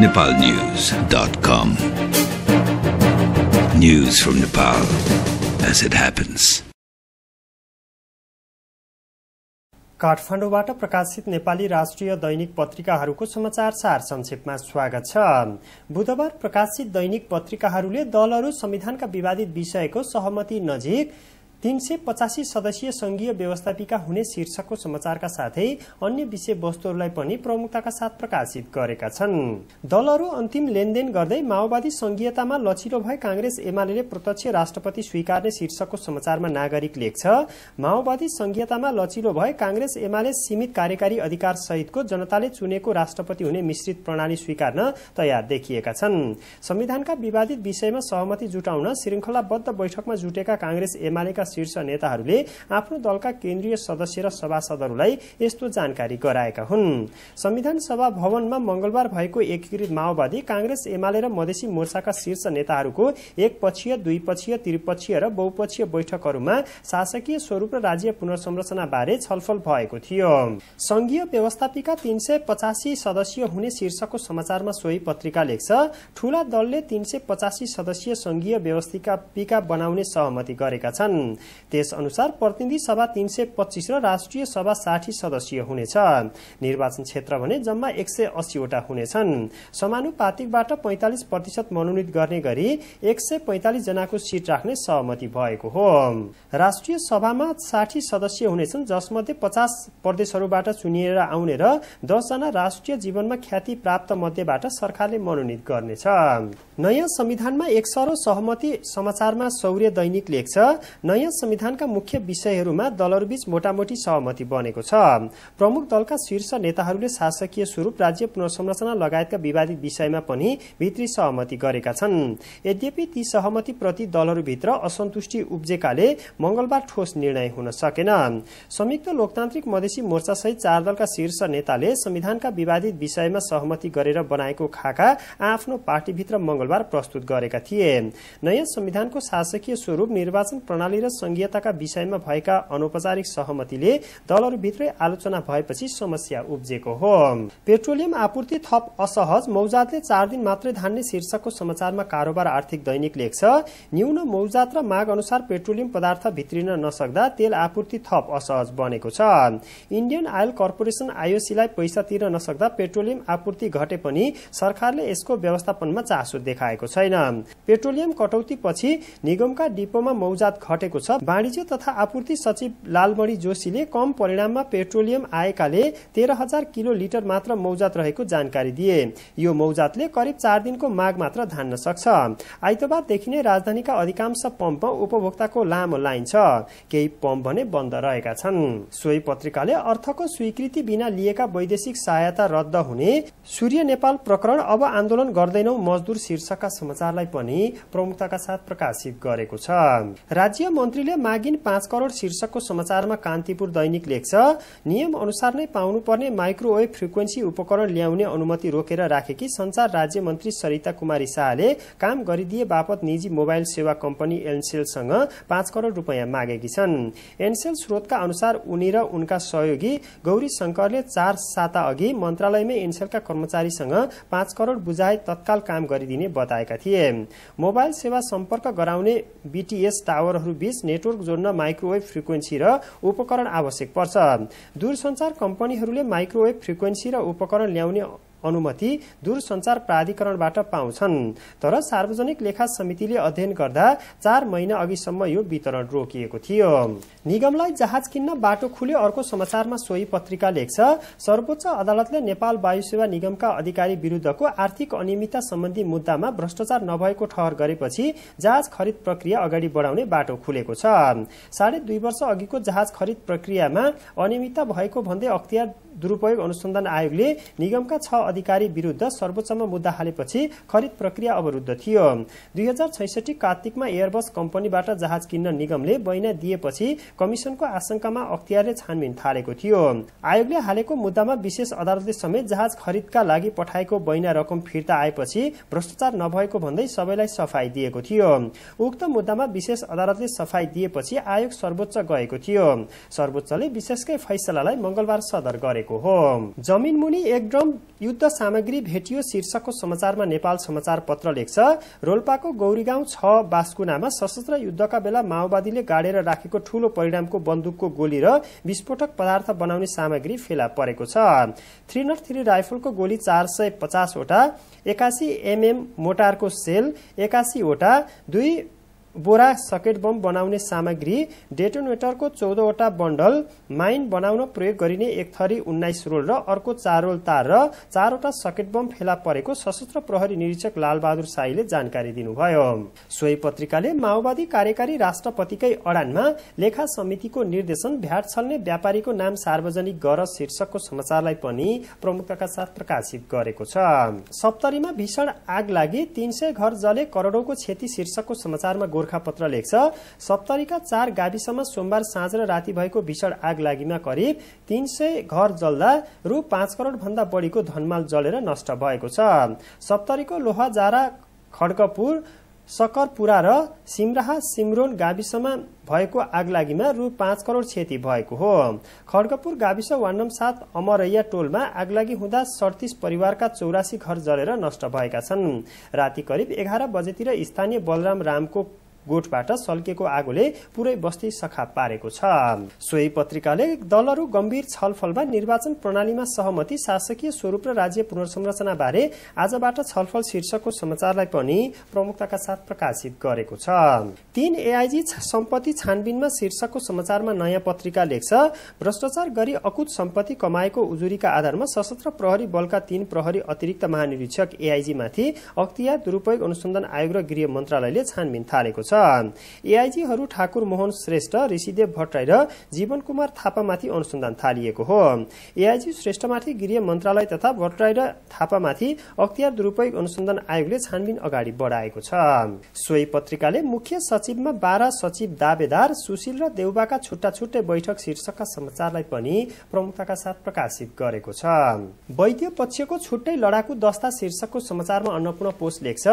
nepalnews.com. News from Nepal as it happens. काठमाडौँबाट प्रकाशित नेपाली राष्ट्रिय दैनिक पत्रिकाहरूको समाचार संक्षेपमा स्वागत छ बुधबार प्रकाशित दैनिक पत्रिकाहरूले दलहरू संविधानका विवादित विषयको सहमति नजिक तीन सय पचासी सदस्यीय संघीय व्यवस्थापिका हुने शीर्षकको समाचारका साथै अन्य विषयवस्तुहरूलाई पनि प्रमुखताका साथ प्रकाशित गरेका छन् दलहरू अन्तिम लेनदेन गर्दै माओवादी संघीयतामा लचिलो भए काङ्ग्रेस एमाले प्रत्यक्ष राष्ट्रपति स्वीकार्ने शीर्षकको समाचारमा नागरिक लेख्छ माओवादी संघीयतामा लचिलो भए काङ्ग्रेस एमाले सीमित कार्यकारी अधिकार सहितको जनताले चुनेको राष्ट्रपति हुने मिश्रित प्रणाली स्वीकार्न तयार देखिएका छन् संविधानका विवादित विषयमा सहमति जुटाउन श्रृङ्खलाबद्ध बैठकमा जुटेका कांग्रेस एमालेका शीर्ष नेताहरूले आफ्नो दलका केन्द्रीय सदस्य र सभासदहरूलाई यस्तो जानकारी गराएका हुन् संविधान सभा भवनमा मंगलबार भएको एकीकृत माओवादी काँग्रेस एमाले र मधेसी मोर्चाका शीर्ष नेताहरूको एकपक्षीय द्विपक्षीय त्रिपक्षीय र बहुपक्षीय बैठकहरूमा शासकीय स्वरूप र राज्य पुनर्संरचना बारे छलफल भएको थियो संघीय व्यवस्थापिका तीन सय पचासी सदस्यीय हुने शीर्षकको समाचारमा सोही पत्रिका लेख्छ ठूला दलले तीन सय पचासी सदस्यीय संघीय व्यवस्थापिका बनाउने सहमति गरेका छन् त्यसअनुसार प्रतिनिधि सभा तीन सय पच्चिस र राष्ट्रिय सभा साठी सदस्यीय हुनेछ निर्वाचन क्षेत्र भने जम्मा एक सय अस्सीवटा हुनेछन् समानुपातिकबाट पैंतालिस प्रतिशत मनोनित गर्ने गरी एक सय पैंतालिस जनाको सीट राख्ने सहमति भएको हो राष्ट्रिय सभामा साठी सदस्य हुनेछन् जसमध्ये पचास प्रदेशहरूबाट चुनिएर आउने र दसजना राष्ट्रिय जीवनमा ख्याति प्राप्त मध्येबाट सरकारले मनोनित गर्नेछ नयाँ संविधानमा एक सरो सहमति समाचारमा शौर्य दैनिक लेख्छ नयाँ नयाँ संविधानका मुख्य विषयहरूमा दलहरूबीच मोटामोटी सहमति बनेको छ प्रमुख दलका शीर्ष नेताहरूले शासकीय स्वरूप राज्य पुनर्संरचना लगायतका विवादित विषयमा पनि भित्री सहमति गरेका छन् यद्यपि ती सहमतिप्रति दलहरूभित्र असन्तुष्टि उब्जेकाले मंगलबार ठोस निर्णय हुन सकेन संयुक्त लोकतान्त्रिक मधेसी मोर्चा सहित चार दलका शीर्ष नेताले संविधानका विवादित विषयमा सहमति गरेर बनाएको खाका आफ्नो पार्टीभित्र मंगलबार प्रस्तुत गरेका थिए नयाँ संविधानको शासकीय स्वरूप निर्वाचन प्रणाली र संघीयताका विषयमा भएका अनौपचारिक सहमतिले दलहरूभित्रै आलोचना भएपछि समस्या उब्जेको हो पेट्रोलियम आपूर्ति थप असहज मौजातले चार दिन मात्रै धान्ने शीर्षकको समाचारमा कारोबार आर्थिक दैनिक लेख्छ न्यून मौजात र माग अनुसार पेट्रोलियम पदार्थ भित्रिन नसक्दा तेल आपूर्ति थप असहज बनेको छ इन्डियन आयल कर्पोरेशन आइओसीलाई पैसा तिर्न नसक्दा पेट्रोलियम आपूर्ति घटे पनि सरकारले यसको व्यवस्थापनमा चासो देखाएको छैन पेट्रोलियम कटौतीपछि निगमका डिपोमा मौजात घटेको छ वाणिज्य तथा आपूर्ति सचिव लालमणि जोशीले कम परिणाममा पेट्रोलियम आएकाले तेह्र हजार किलो लिटर मात्र मौजात रहेको जानकारी दिए यो मौजातले करिब चार दिनको माग मात्र धान्न सक्छ आइतबारदेखि नै राजधानीका अधिकांश पम्प उपभोक्ताको लामो लाइन छ केही पम्प भने बन्द रहेका छन् सोही पत्रिकाले अर्थको स्वीकृति बिना लिएका वैदेशिक सहायता रद्द हुने सूर्य नेपाल प्रकरण अब आन्दोलन गर्दैनौ मजदुर शीर्षकका समाचारलाई पनि प्रमुखताका साथ प्रकाशित गरेको छ राज्य मन्त्री प्रधानमन्त्रीले मागिन पाँच करोड़ शीर्षकको समाचारमा कान्तिपुर दैनिक लेख्छ नियम अनुसार नै पाउनुपर्ने माइक्रोवेभ फ्रिक्वेन्सी उपकरण ल्याउने अनुमति रोकेर राखेकी संचार राज्य मन्त्री सरिता कुमारी शाहले काम गरिदिए बापत निजी मोबाइल सेवा कम्पनी एनसेलसँग पाँच करोड़ रूपियाँ मागेकी छन् एनसेल स्रोतका अनुसार उनी र उनका सहयोगी गौरी शङ्करले चार साता अघि मन्त्रालयमै एनसेलका कर्मचारीसँग पाँच करोड़ बुझाए तत्काल काम गरिदिने बताएका थिए मोबाइल सेवा सम्पर्क गराउने बीटीएस टावरहरू बीच नेटवर्क जोड्न माइक्रोवेभ फ्रिक्वेन्सी र उपकरण आवश्यक पर्छ दूरसञ्चार कम्पनीहरूले माइक्रोवेभ फ्रिक्वेन्सी र उपकरण ल्याउने अनुमति दूरसञ्चार प्राधिकरणबाट पाउँछन् तर सार्वजनिक लेखा समितिले अध्ययन गर्दा चार महिना अघिसम्म यो वितरण रोकिएको थियो निगमलाई जहाज किन्न बाटो खुले अर्को समाचारमा सोही पत्रिका लेख्छ सर्वोच्च अदालतले नेपाल वायुसेवा निगमका अधिकारी विरूद्धको आर्थिक अनियमितता सम्बन्धी मुद्दामा भ्रष्टाचार नभएको ठहर गरेपछि जहाज खरिद प्रक्रिया अगाडि बढाउने बाटो खुलेको छ साढे दुई वर्ष अघिको जहाज खरिद प्रक्रियामा अनियमितता भएको भन्दै अख्तियार दुरूपयोग अनुसन्धान आयोगले निगमका छ अधिकारी विरूद्ध सर्वोच्चमा मुद्दा हालेपछि खरिद प्रक्रिया अवरूद्ध थियो दुई हजार छैसठी कार्तिकमा एयरबस कम्पनीबाट जहाज किन्न निगमले बैना दिएपछि कमिशनको आशंकामा अख्तियारले छानबिन थालेको थियो आयोगले हालेको मुद्दामा विशेष अदालतले समेत जहाज खरिदका लागि पठाएको बैना रकम फिर्ता आएपछि भ्रष्टाचार नभएको भन्दै सबैलाई सफाई दिएको थियो उक्त मुद्दामा विशेष अदालतले सफाई दिएपछि आयोग सर्वोच्च गएको थियो सर्वोच्चले विशेषकै फैसलालाई मंगलबार सदर गरेको गरेको हो जमिन मुनि एक ड्रम युद्ध सामग्री भेटियो शीर्षकको समाचारमा नेपाल समाचार पत्र लेख्छ रोल्पाको गौरीगाउँ छ बास्कुनामा सशस्त्र युद्धका बेला माओवादीले गाडेर राखेको ठूलो परिणामको बन्दुकको गोली र विस्फोटक पदार्थ बनाउने सामग्री फेला परेको छ थ्री नट थ्री राइफलको गोली चार सय पचासवटा एकासी एमएम मोटारको सेल एकासीवटा दुई बोरा सकेट बम बनाउने सामग्री डेटोनेटरको चौधवटा बण्डल माइन बनाउन प्रयोग गरिने एक थरी उन्नाइस रोल र अर्को चार रोल तार र चारवटा सकेट बम फेला परेको सशस्त्र प्रहरी निरीक्षक लालबहादुर साईले जानकारी दिनुभयो सोही पत्रिकाले माओवादी कार्यकारी राष्ट्रपतिकै अडानमा लेखा समितिको निर्देशन भ्याट छल्ने व्यापारीको नाम सार्वजनिक गर शीर्षकको समाचारलाई पनि प्रमुखताका साथ प्रकाशित गरेको छ सप्तरीमा भीषण आग लागि तीन सय घर जले करोडौंको क्षति शीर्षकको समाचारमा गोर्खापत्र लेख्छ सप्तरीका चार गाविसमा सोमबार साँझ र राति भएको भीषण आग लागिमा करिब तीन सय घर जल्दा रु पाँच करोड़ भन्दा बढ़ीको धनमाल जलेर नष्ट भएको छ सप्तरीको लोहाजारा खड्गपुर सकरपुरा र सिमराहा सिमरोन गाविसमा भएको आगलागीमा रु पाँच करोड़ क्षति भएको हो खड्गपुर गाविस वार्ड नम्बर सात अमरैया टोलमा आगलागी हुँदा सडतिस परिवारका चौरासी घर जलेर नष्ट भएका छन् राति करिब एघार बजेतिर स्थानीय बलराम रामको गोठबाट सल्केको आगोले पूरै बस्ती सखा पारेको छ सोही पत्रिकाले दलहरू गम्भीर छलफलमा निर्वाचन प्रणालीमा सहमति शासकीय स्वरूप र राज्य पुनर्संरचना बारे आजबाट छलफल शीर्षकको समाचारलाई पनि प्रमुखताका साथ प्रकाशित गरेको छ तीन एआईजी सम्पत्ति छानबिनमा शीर्षकको समाचारमा नयाँ पत्रिका लेख्छ भ्रष्टाचार गरी अकुत सम्पत्ति कमाएको उजुरीका आधारमा सशस्त्र प्रहरी बलका तीन प्रहरी अतिरिक्त महानिरीक्षक माथि अख्तियार दुरूपयोग अनुसन्धान आयोग र गृह मन्त्रालयले छानबिन थालेको छ एआईजीहरू ठाकुर मोहन श्रेष्ठ ऋषिदेव भट्टराई र जीवन कुमार थापामाथि अनुसन्धान थालिएको हो एआईजी श्रेष्ठमाथि गृह मन्त्रालय तथा भट्टराई र थापामाथि अख्तियार दुरूपयोग अनुसन्धान आयोगले छानबिन अगाडि बढाएको छ सोही पत्रिकाले मुख्य सचिवमा बाह्र सचिव दावेदार सुशील र देउबाका छुट्टा छुट्टै बैठक शीर्षकका समाचारलाई पनि प्रमुखताका साथ प्रकाशित गरेको छ वैद्य पक्षको छुट्टै लडाकु दस्ता शीर्षकको समाचारमा अन्नपूर्ण पोस्ट लेख्छ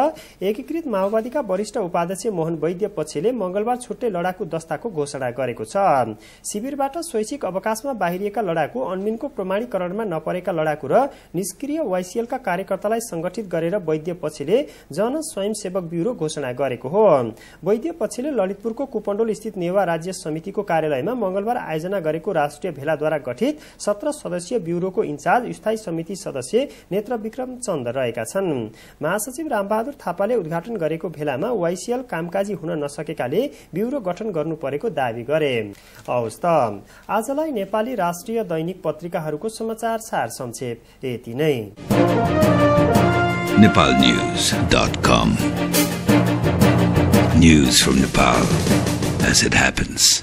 एकीकृत माओवादीका वरिष्ठ उपाध्यक्ष मोहन वैद्य पक्षले मंगलबार छुट्टै लडाकु दस्ताको घोषणा गरेको छ शिविरबाट स्वैच्छिक अवकाशमा बाहिरिएका लडाकु अनमिनको प्रमाणीकरणमा नपरेका लडाकु र निष्क्रिय वाइसिएलका कार्यकर्तालाई संगठित गरेर वैद्य पक्षले जन स्वयंसेवक ब्यूरो घोषणा गरेको हो वैद्य पक्षले ललितपुरको कुपण्डोल स्थित नेवा राज्य समितिको कार्यालयमा मंगलबार आयोजना गरेको राष्ट्रिय भेलाद्वारा गठित सत्र सदस्यीय ब्यूरोको इन्चार्ज स्थायी समिति सदस्य नेत्र विक्रम चन्द रहेका छन् महासचिव रामबहादुर थापाले उद्घाटन गरेको भेलामा वाइसिएल कामकाजी हुन नसकेकाले ब्युरो गठन गर्नु परेको दावी गरे हवस् त आजलाई नेपाली राष्ट्रिय दैनिक पत्रिकाहरूको समाचार सार संक्षेप यति नै Nepal news from Nepal as it happens.